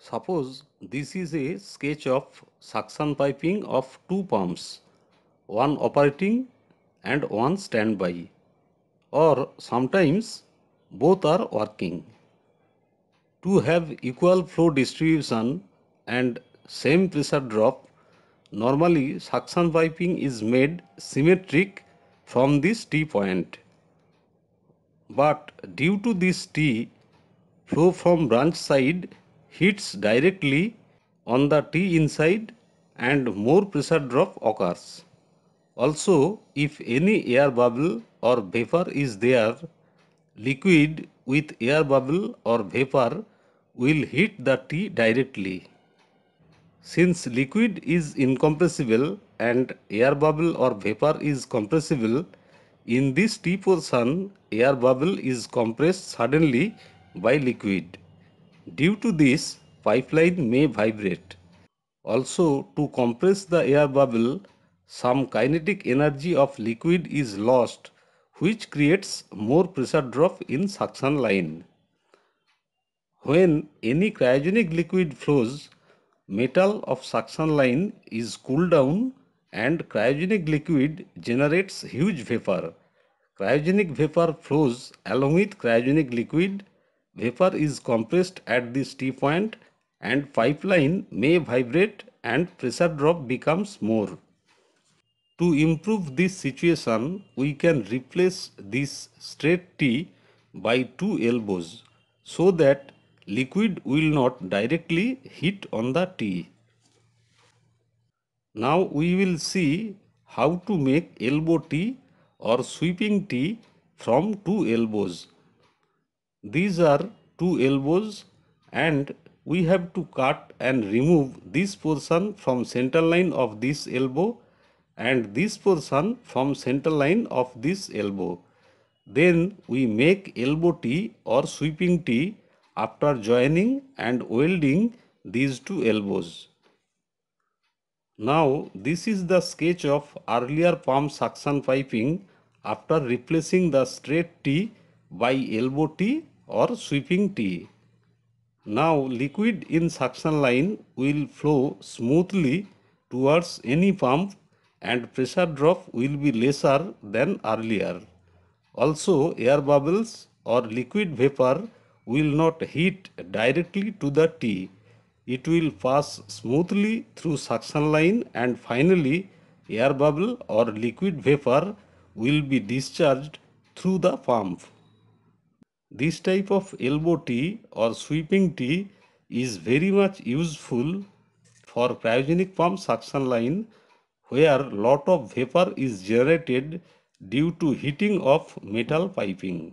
Suppose this is a sketch of suction piping of two pumps, one operating and one standby or sometimes both are working. To have equal flow distribution and same pressure drop, normally suction piping is made symmetric from this T point. But due to this T, flow from branch side hits directly on the tea inside and more pressure drop occurs. Also, if any air bubble or vapor is there, liquid with air bubble or vapor will hit the tea directly. Since liquid is incompressible and air bubble or vapor is compressible, in this T portion air bubble is compressed suddenly by liquid. Due to this, pipeline may vibrate. Also, to compress the air bubble, some kinetic energy of liquid is lost which creates more pressure drop in suction line. When any cryogenic liquid flows, metal of suction line is cooled down and cryogenic liquid generates huge vapor. Cryogenic vapor flows along with cryogenic liquid Vapor is compressed at this T point and pipeline may vibrate and pressure drop becomes more. To improve this situation, we can replace this straight T by two elbows so that liquid will not directly hit on the T. Now we will see how to make elbow T or sweeping T from two elbows. These are two elbows and we have to cut and remove this portion from center line of this elbow and this portion from center line of this elbow. Then we make elbow T or sweeping T after joining and welding these two elbows. Now this is the sketch of earlier pump suction piping after replacing the straight T by elbow T or sweeping T. Now liquid in suction line will flow smoothly towards any pump and pressure drop will be lesser than earlier. Also air bubbles or liquid vapor will not hit directly to the T. It will pass smoothly through suction line and finally air bubble or liquid vapor will be discharged through the pump. This type of elbow tee or sweeping tee is very much useful for cryogenic pump suction line where lot of vapor is generated due to heating of metal piping.